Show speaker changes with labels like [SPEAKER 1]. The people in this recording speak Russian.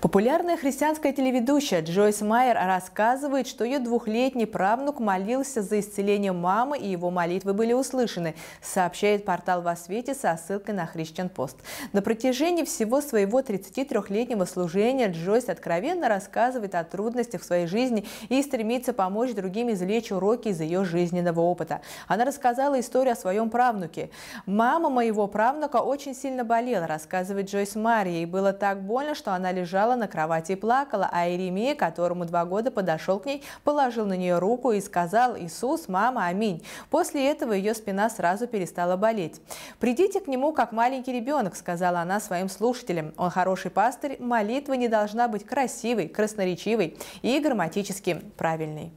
[SPEAKER 1] Популярная христианская телеведущая Джойс Майер рассказывает, что ее двухлетний правнук молился за исцеление мамы, и его молитвы были услышаны, сообщает портал «Во свете» со ссылкой на Христиан Пост. На протяжении всего своего 33-летнего служения Джойс откровенно рассказывает о трудностях в своей жизни и стремится помочь другим извлечь уроки из ее жизненного опыта. Она рассказала историю о своем правнуке. «Мама моего правнука очень сильно болела», рассказывает Джойс Майер. Ей было так больно, что она лежала лежала на кровати и плакала, а Иеремия, которому два года подошел к ней, положил на нее руку и сказал «Иисус, мама, аминь». После этого ее спина сразу перестала болеть. «Придите к нему, как маленький ребенок», — сказала она своим слушателям. «Он хороший пастырь, молитва не должна быть красивой, красноречивой и грамматически правильной».